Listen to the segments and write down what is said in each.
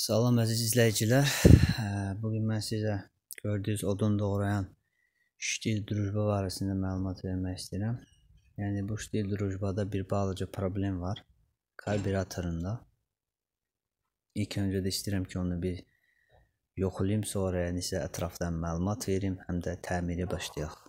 Salam əziz izləyicilər. Hə, bugün mən sizə gördüyünüz odun doğrayan ştil drujba barəsində məlumat vermək istəyirəm. Yəni bu ştil drujbada bir bağlıca problem var karbüratorunda. İlk öncə də istəyirəm ki, onu bir yoxlayım, sonra yəni sizə ətrafdan məlumat verim, həm də təmirə başlayaq.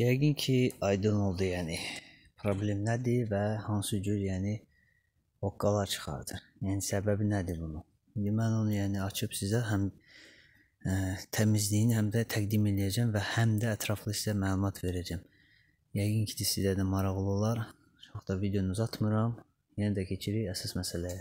Yəqin ki, aydın oldu, yəni problem nədir və hansı cür, yəni hoqqalar çıxardı. Yəni səbəbi nədir bunun? İndi mən onu yəni açıb sizə həm ə, e, təmizliyini həm də təqdim edəcəm və həm də ətraflı sizə məlumat verəcəm. Yəqin ki, sizə də maraqlı olar. Çox da videonu uzatmıram. Yenə də keçirik əsas məsələyə.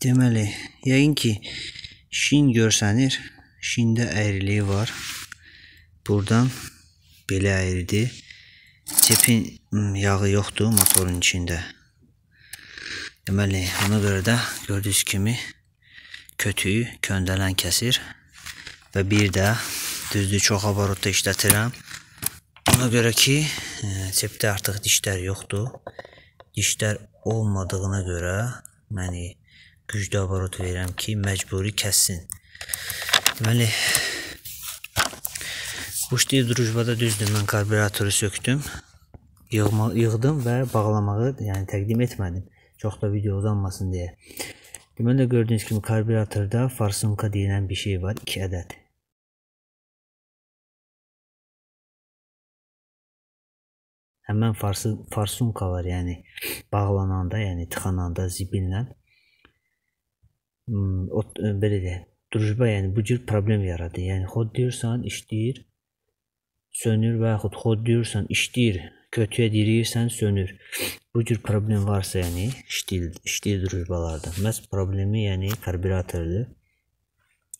Deməli, yəqin ki, şin görsənir. Er, şində əyriliyi var. Burdan belə əyridir. Cepin yağı yoxdur motorun içində. Deməli, ona görə də gördüyünüz kimi kötüyü köndələn kəsir və bir də düzdür çox abarotda işlətirəm. Ona görə ki, e, cebdə artıq dişlər yoxdur. Dişlər olmadığına görə məni güclü aparat verirəm ki, məcburi kəssin. Deməli Quşdi drujbada düzdür, mən karburatoru söktüm. Yığma, yığdım və bağlamağı, yəni təqdim etmədim. Çox da video uzanmasın deyə. Deməli gördüyünüz kimi karburatorda farsunka deyilən bir şey var, 2 ədəd. Həmən farsı, farsunka var, yəni bağlananda, yəni tıxananda zibinlə Hmm, o, e, belə deyək, drujba, yəni bu cür problem yaradır. Yəni xod deyirsən, işləyir, sönür və yaxud xod deyirsən, işləyir, kötüyə deyirsən, sönür. Bu cür problem varsa, yəni işləyir, işləyir drujbalarda. Məs problemi, yəni karburatördür.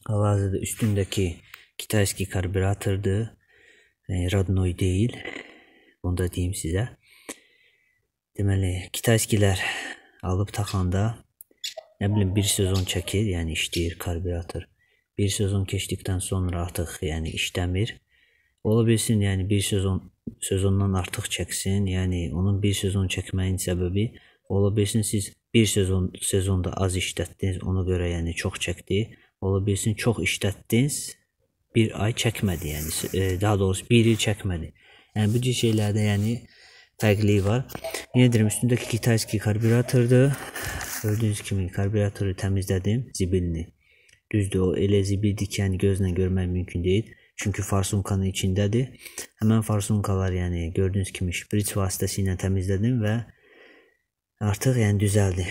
Hal-hazırda üstündəki Kitayski karburatördir. Yəni radnoy deyil. Bunu da deyim sizə. Deməli, Kitayskilər alıb taxanda nə bilim bir sezon çəkir, yəni işləyir karburatör. Bir sezon keçdikdən sonra artıq yəni işləmir. Ola bilsin, yəni bir sezon sezondan artıq çəksin. Yəni onun bir sezon çəkməyin səbəbi ola bilsin siz bir sezon sezonda az işlətdiniz, ona görə yəni çox çəkdi. Ola bilsin çox işlətdiniz, bir ay çəkmədi, yəni e, daha doğrusu 1 il çəkmədi. Yəni bu cür şeylərdə yəni fərqliyi var. Yenə deyirəm, üstündəki kitabki karburatördür. Gördüyünüz kimi karburatörü təmizlədim zibilini. Düzdür, o elə zibil dikəni gözlə görmək mümkün deyil. Çünki farsunkanın içindədir. Həmən farsunkalar, yəni gördüyünüz kimi şprit vasitəsilə təmizlədim və artıq yəni düzəldi.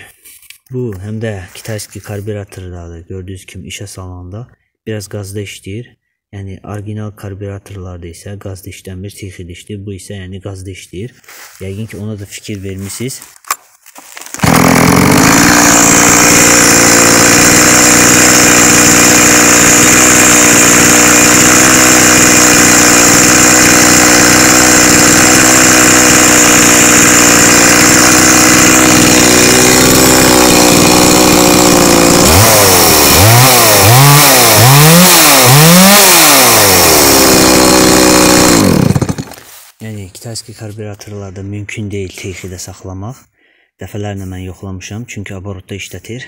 Bu həm də Kitayski karburatörlərdir. Gördüyünüz kimi işə salanda biraz qazda işləyir. Yəni orijinal karburatörlərdə isə qazda işləmir, sixirli işləyir. Bu isə yəni qazda işləyir. Yəqin ki, ona da fikir vermisiniz. Təəssüf ki, karbyuratorlarda mümkün deyil teyxidə saxlamaq. Dəfələrlə mən yoxlamışam, çünki abortda işlətir.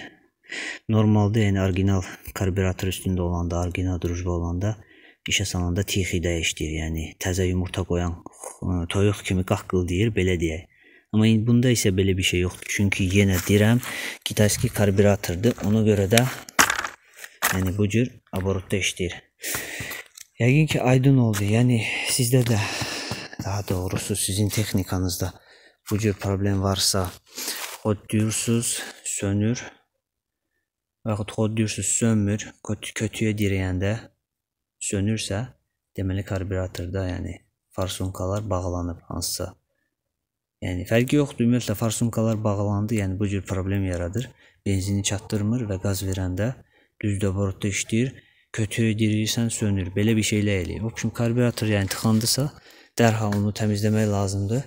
Normalda, yəni original karbyurator üstündə olanda, original drujba olanda işə salanda teyxidə işləyir. Yəni təzə yumurta qoyan e, toyuq kimi qaqqıldayır, belə deyək. Amma indi bunda isə belə bir şey yoxdur. Çünki yenə deyirəm, Kitayski karbyuratordur. Ona görə də yəni bu cür abortda işləyir. Yəqin ki, aydın oldu. Yəni sizdə də daha doğrusu sizin texnikanızda bu cür problem varsa kod diyorsunuz sönür yaxud kod diyorsunuz sönmür kötü, kötüyə dirəyəndə sönürsə deməli karburatördə yəni farsunkalar bağlanıb hansısa Yəni fərqi yoxdur. Ümumiyyətlə farsunkalar bağlandı, yəni bu cür problem yaradır. Benzini çatdırmır və qaz verəndə düz dövrdə işləyir. Kötü dirirsən, sönür. Belə bir şeylə eləyir. O kimi karburatör yəni tıxandısa, dərhal onu təmizləmək lazımdır.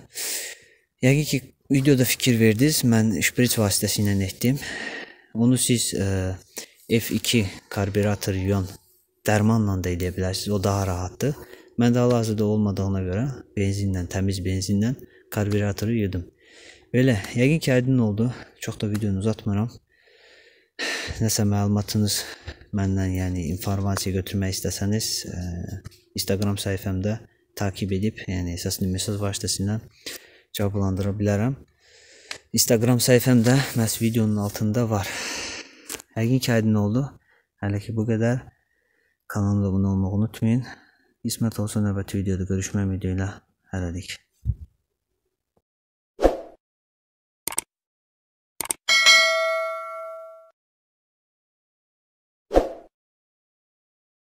Yəqin ki, videoda fikir verdiniz. Mən şprit vasitəsilə etdim. Onu siz ə, e, F2 karbürator ion dərmanla da edə bilərsiniz. O daha rahatdır. Mən də hal-hazırda olmadığına görə benzinlə, təmiz benzinlə karbüratoru yudum. Belə, yəqin ki, aydın oldu. Çox da videonu uzatmıram. Nəsə məlumatınız məndən, yəni informasiya götürmək istəsəniz, ə, e, Instagram səhifəmdə takip edib, yəni əsasında mesaj vasitəsilə cavablandıra bilərəm. Instagram səhifəm də məhz videonun altında var. Yəqin ki, aydın oldu. Hələ ki bu qədər. Kanalıma abunə olmağı unutmayın. İsmət olsa növbəti videoda görüşmək ümidi ilə hələlik.